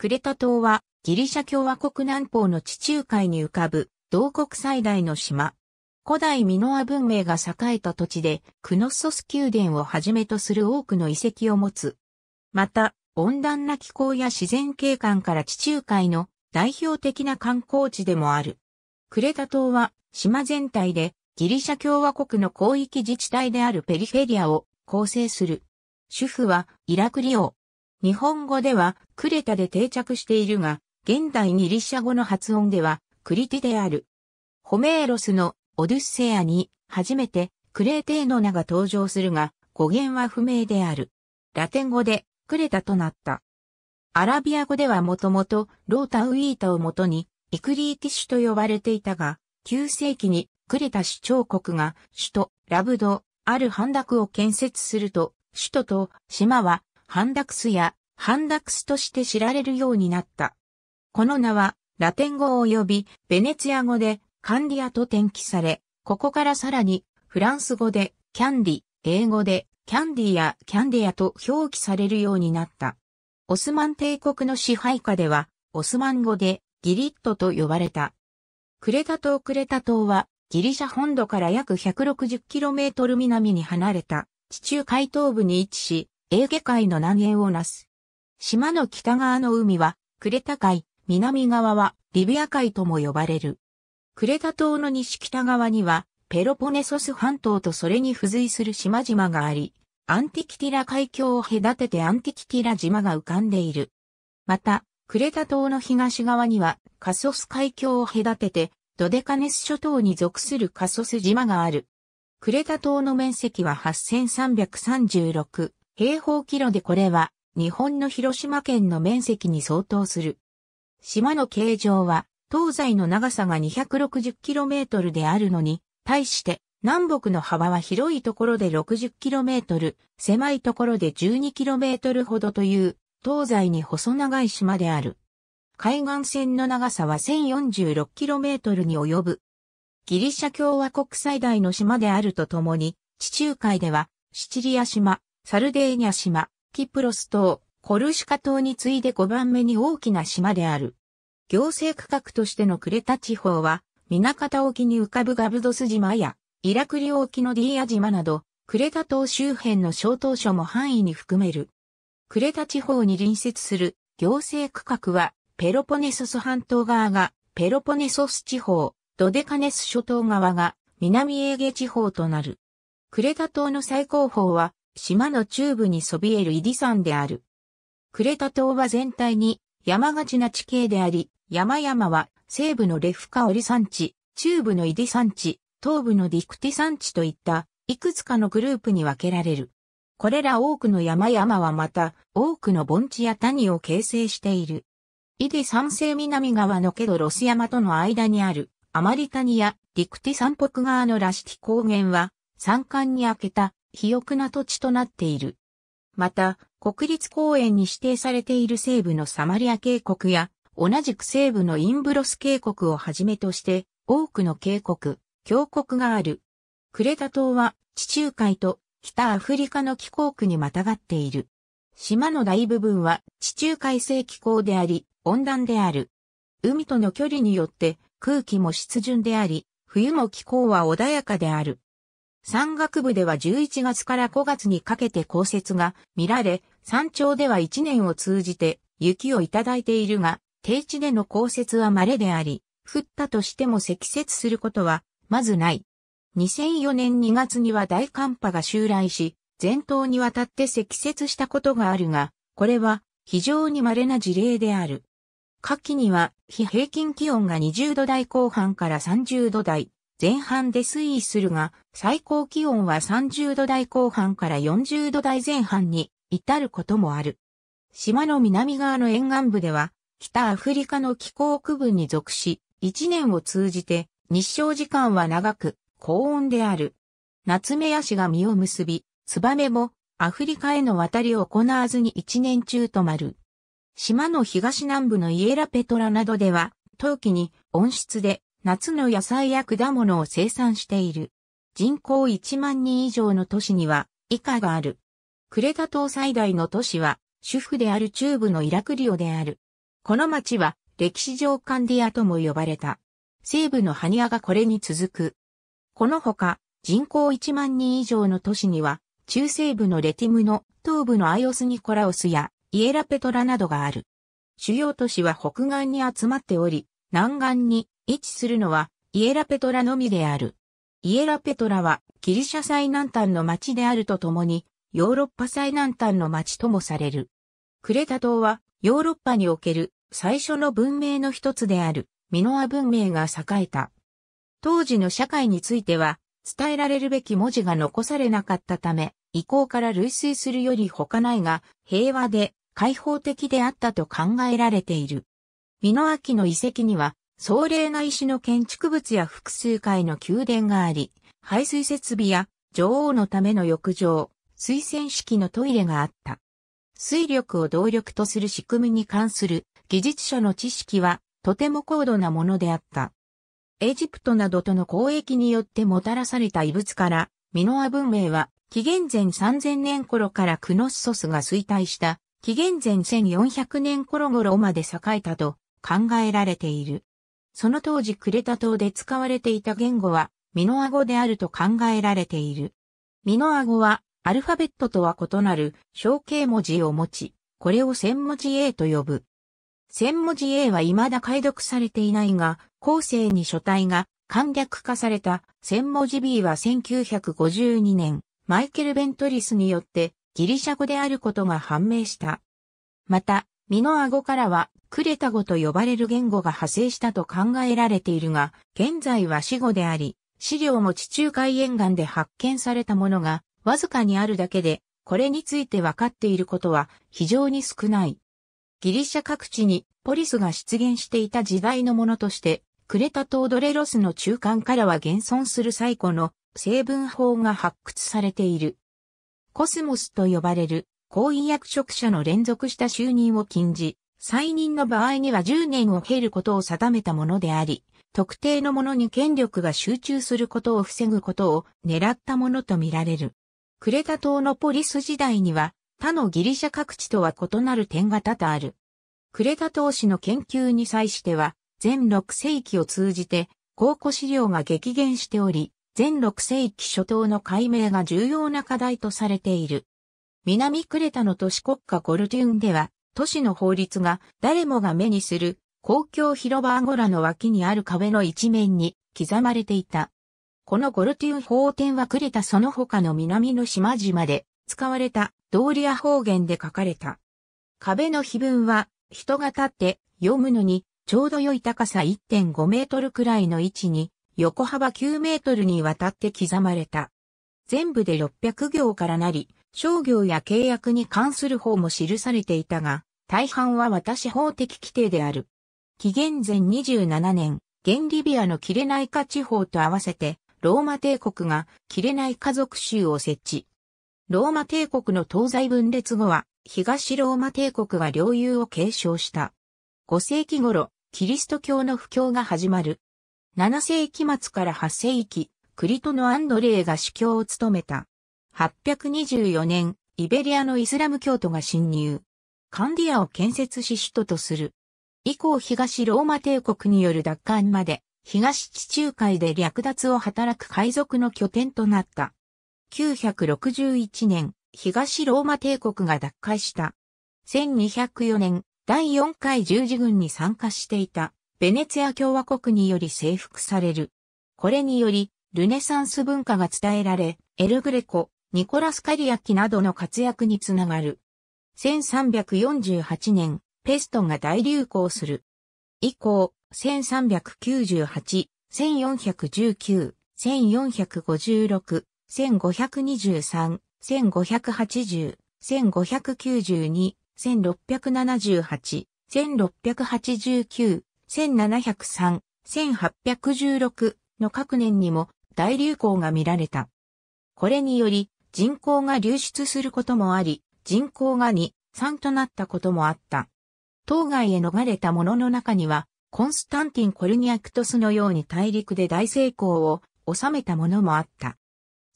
クレタ島はギリシャ共和国南方の地中海に浮かぶ同国最大の島。古代ミノア文明が栄えた土地でクノッソス宮殿をはじめとする多くの遺跡を持つ。また、温暖な気候や自然景観から地中海の代表的な観光地でもある。クレタ島は島全体でギリシャ共和国の広域自治体であるペリフェリアを構成する。主婦はイラクリオ、日本語ではクレタで定着しているが、現代ギリシャ語の発音ではクリテである。ホメーロスのオデュッセアに初めてクレーテーの名が登場するが、語源は不明である。ラテン語でクレタとなった。アラビア語ではもともとロータウイータをもとにイクリーティシュと呼ばれていたが、9世紀にクレタ市長国が首都ラブド、ある半濁を建設すると、首都と島はハンダクスやハンダクスとして知られるようになった。この名はラテン語及びベネツィア語でカンディアと転記され、ここからさらにフランス語でキャンディ、英語でキャンディやキャンディアと表記されるようになった。オスマン帝国の支配下では、オスマン語でギリットと呼ばれた。クレタ島クレタ島はギリシャ本土から約 160km 南に離れた地中海東部に位置し、エーゲ海の南縁をなす。島の北側の海は、クレタ海、南側はリビア海とも呼ばれる。クレタ島の西北側には、ペロポネソス半島とそれに付随する島々があり、アンティキティラ海峡を隔ててアンティキティラ島が浮かんでいる。また、クレタ島の東側にはカソス海峡を隔ててドデカネス諸島に属するカソス島がある。クレタ島の面積は8336平方キロでこれは日本の広島県の面積に相当する。島の形状は東西の長さが 260km であるのに、対して南北の幅は広いところで 60km、狭いところで 12km ほどという東西に細長い島である。海岸線の長さは 1046km に及ぶ。ギリシャ共和国最大の島であるとともに、地中海ではシチリア島、サルデーニャ島、キプロス島、コルシカ島に次いで5番目に大きな島である。行政区画としてのクレタ地方は、水方沖に浮かぶガブドス島や、イラクリ沖のディーア島など、クレタ島周辺の小島諸も範囲に含める。クレタ地方に隣接する行政区画は、ペロポネソス半島側が、ペロポネソス地方、ドデカネス諸島側が、南エーゲ地方となる。クレタ島の最高峰は、島の中部にそびえる伊利山である。クレタ島は全体に山がちな地形であり、山々は西部のレフカオリ山地、中部のイディ山地、東部のディクティ山地といったいくつかのグループに分けられる。これら多くの山々はまた多くの盆地や谷を形成している。イディ山西南側のケドロス山との間にあるアマリタニやディクティ山北側のラシティ高原は山間に開けた肥沃な土地となっている。また、国立公園に指定されている西部のサマリア渓谷や、同じく西部のインブロス渓谷をはじめとして、多くの渓谷、峡谷がある。クレタ島は地中海と北アフリカの気候区にまたがっている。島の大部分は地中海性気候であり、温暖である。海との距離によって空気も湿潤であり、冬も気候は穏やかである。山岳部では11月から5月にかけて降雪が見られ、山頂では1年を通じて雪をいただいているが、低地での降雪は稀であり、降ったとしても積雪することは、まずない。2004年2月には大寒波が襲来し、全島にわたって積雪したことがあるが、これは非常に稀な事例である。夏季には、非平均気温が20度台後半から30度台、前半で推移するが、最高気温は30度台後半から40度台前半に至ることもある。島の南側の沿岸部では、北アフリカの気候区分に属し、1年を通じて日照時間は長く高温である。夏目ヤシが実を結び、ツバメもアフリカへの渡りを行わずに1年中止まる。島の東南部のイエラペトラなどでは、冬季に温室で夏の野菜や果物を生産している。人口1万人以上の都市には以下がある。クレタ島最大の都市は主婦である中部のイラクリオである。この町は歴史上カンディアとも呼ばれた。西部のハニアがこれに続く。このほか人口1万人以上の都市には中西部のレティムの東部のアイオスニコラオスやイエラペトラなどがある。主要都市は北岸に集まっており、南岸に位置するのはイエラペトラのみである。イエラペトラはギリシャ最南端の町であるとともに、ヨーロッパ最南端の町ともされる。クレタ島はヨーロッパにおける最初の文明の一つであるミノア文明が栄えた。当時の社会については伝えられるべき文字が残されなかったため、遺構から類推するより他ないが平和で開放的であったと考えられている。ミノア紀の遺跡には壮麗な石の建築物や複数回の宮殿があり、排水設備や女王のための浴場、水洗式のトイレがあった。水力を動力とする仕組みに関する技術者の知識はとても高度なものであった。エジプトなどとの交易によってもたらされた遺物から、ミノア文明は紀元前3000年頃からクノッソスが衰退した紀元前1400年頃頃まで栄えたと考えられている。その当時クレタ島で使われていた言語はミノア語であると考えられている。ミノア語はアルファベットとは異なる象形文字を持ち、これを千文字 A と呼ぶ。千文字 A は未だ解読されていないが、後世に書体が簡略化された千文字 B は1952年、マイケル・ベントリスによってギリシャ語であることが判明した。また、身の顎からはクレタ語と呼ばれる言語が派生したと考えられているが、現在は死語であり、資料も地中海沿岸で発見されたものがわずかにあるだけで、これについて分かっていることは非常に少ない。ギリシャ各地にポリスが出現していた時代のものとして、クレタ島ドレロスの中間からは現存する最古の成分法が発掘されている。コスモスと呼ばれる公為役職者の連続した就任を禁じ、再任の場合には10年を経ることを定めたものであり、特定のものに権力が集中することを防ぐことを狙ったものとみられる。クレタ島のポリス時代には他のギリシャ各地とは異なる点が多々ある。クレタ島市の研究に際しては、全6世紀を通じて、考古資料が激減しており、全6世紀初頭の解明が重要な課題とされている。南クレタの都市国家コルテュンでは、都市の法律が誰もが目にする公共広場アゴラの脇にある壁の一面に刻まれていた。このゴルテュン法典はクレタその他の南の島々で使われたドーリア方言で書かれた。壁の碑文は人が立って読むのにちょうど良い高さ1.5メートルくらいの位置に横幅9メートルにわたって刻まれた。全部で600行からなり、商業や契約に関する法も記されていたが、大半は私法的規定である。紀元前27年、現リビアのキレナイカ地方と合わせて、ローマ帝国がキレナイカ族州を設置。ローマ帝国の東西分裂後は、東ローマ帝国が領有を継承した。5世紀頃、キリスト教の布教が始まる。7世紀末から8世紀、クリトのアンドレーが主教を務めた。824年、イベリアのイスラム教徒が侵入。カンディアを建設し首都とする。以降東ローマ帝国による奪還まで、東地中海で略奪を働く海賊の拠点となった。961年、東ローマ帝国が奪回した。1204年、第4回十字軍に参加していた、ベネツィア共和国により征服される。これにより、ルネサンス文化が伝えられ、エルグレコ、ニコラス・カリアキなどの活躍につながる。1348年、ペストが大流行する。以降、1398、1419、1456、1523、1580、1592、1678、1689、1703、1816の各年にも大流行が見られた。これにより、人口が流出することもあり、人口が2、3となったこともあった。当該へ逃れた者の中には、コンスタンティン・コルニアクトスのように大陸で大成功を収めた者もあった。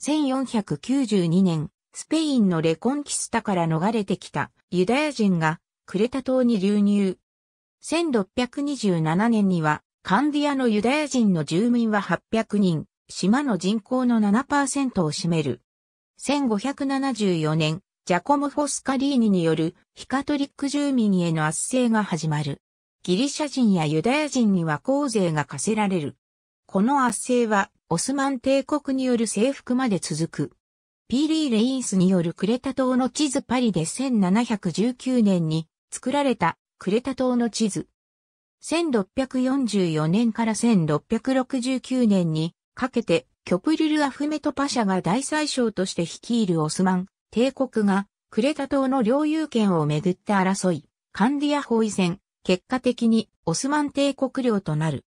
1492年、スペインのレコンキスタから逃れてきたユダヤ人がクレタ島に流入。1627年にはカンディアのユダヤ人の住民は800人、島の人口の7%を占める。1574年、ジャコム・フォスカリーニによるヒカトリック住民への圧政が始まる。ギリシャ人やユダヤ人には公税が課せられる。この圧政はオスマン帝国による征服まで続く。ピーリー・レインスによるクレタ島の地図パリで1719年に作られたクレタ島の地図。1644年から1669年にかけてキョプリル・アフメト・パシャが大宰相として率いるオスマン帝国がクレタ島の領有権をめぐって争い、カンディア包囲戦、結果的にオスマン帝国領となる。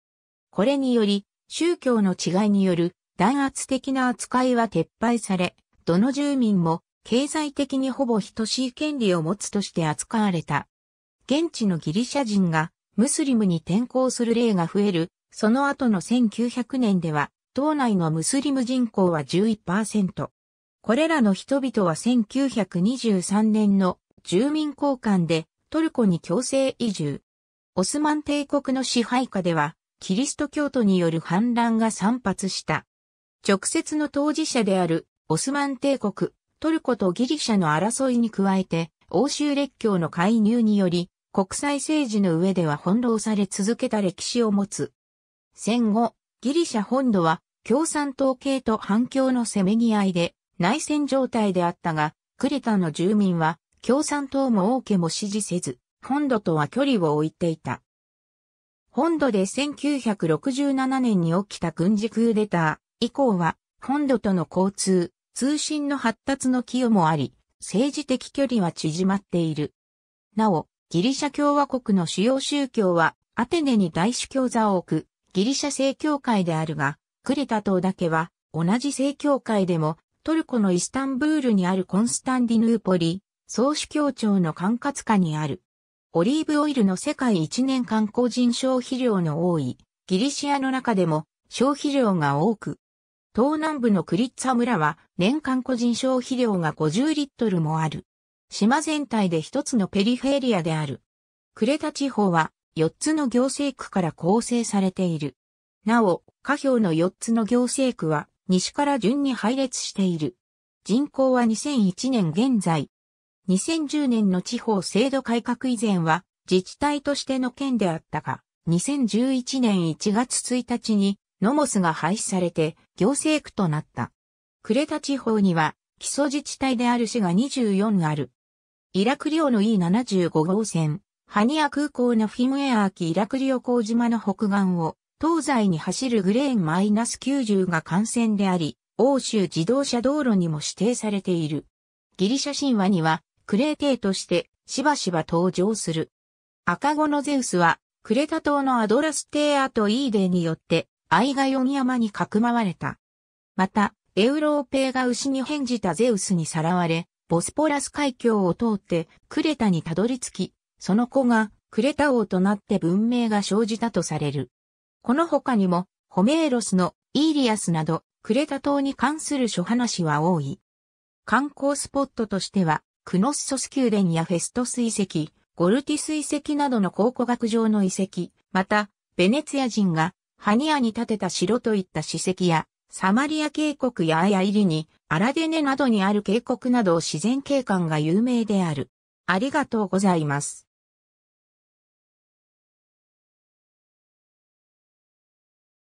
これにより、宗教の違いによる弾圧的な扱いは撤廃され、どの住民も経済的にほぼ等しい権利を持つとして扱われた。現地のギリシャ人がムスリムに転向する例が増える、その後の1900年では島内のムスリム人口は11%。これらの人々は1923年の住民交換でトルコに強制移住。オスマン帝国の支配下では、キリスト教徒による反乱が散発した。直接の当事者であるオスマン帝国、トルコとギリシャの争いに加えて、欧州列強の介入により、国際政治の上では翻弄され続けた歴史を持つ。戦後、ギリシャ本土は共産党系と反共のせめぎ合いで内戦状態であったが、クレタの住民は共産党も王家も支持せず、本土とは距離を置いていた。本土で1967年に起きた軍事クーデター以降は、本土との交通、通信の発達の寄与もあり、政治的距離は縮まっている。なお、ギリシャ共和国の主要宗教は、アテネに大主教座を置くギリシャ正教会であるが、クレタ島だけは同じ正教会でもトルコのイスタンブールにあるコンスタンディヌーポリ、総主教庁の管轄下にある。オリーブオイルの世界一年間個人消費量の多いギリシアの中でも消費量が多く、東南部のクリッツァ村は年間個人消費量が50リットルもある。島全体で一つのペリフェリアである。クレタ地方は4つの行政区から構成されている。なお、下表の4つの行政区は西から順に配列している。人口は2001年現在。2010年の地方制度改革以前は自治体としての県であったが、2011年1月1日にノモスが廃止されて行政区となった。レタ地方には基礎自治体である市が24ある。イラク領の E75 号線、ハニア空港のフィムエアーキイラクリオ港島の北岸を東西に走るグレーンマイナス90が幹線であり、欧州自動車道路にも指定されている。ギリシャ神話にはクレーテーとしてしばしば登場する。赤子のゼウスはクレタ島のアドラステーアとイーデーによってアイガヨン山にかくまわれた。また、エウローペーが牛に変じたゼウスにさらわれ、ボスポラス海峡を通ってクレタにたどり着き、その子がクレタ王となって文明が生じたとされる。この他にも、ホメーロスのイーリアスなど、クレタ島に関する諸話は多い。観光スポットとしては、クノッソス宮殿やフェストス遺跡、ゴルティス遺跡などの考古学上の遺跡、また、ベネツィア人がハニアに建てた城といった史跡や、サマリア渓谷やアヤイリに、アラデネなどにある渓谷など自然景観が有名である。ありがとうございます。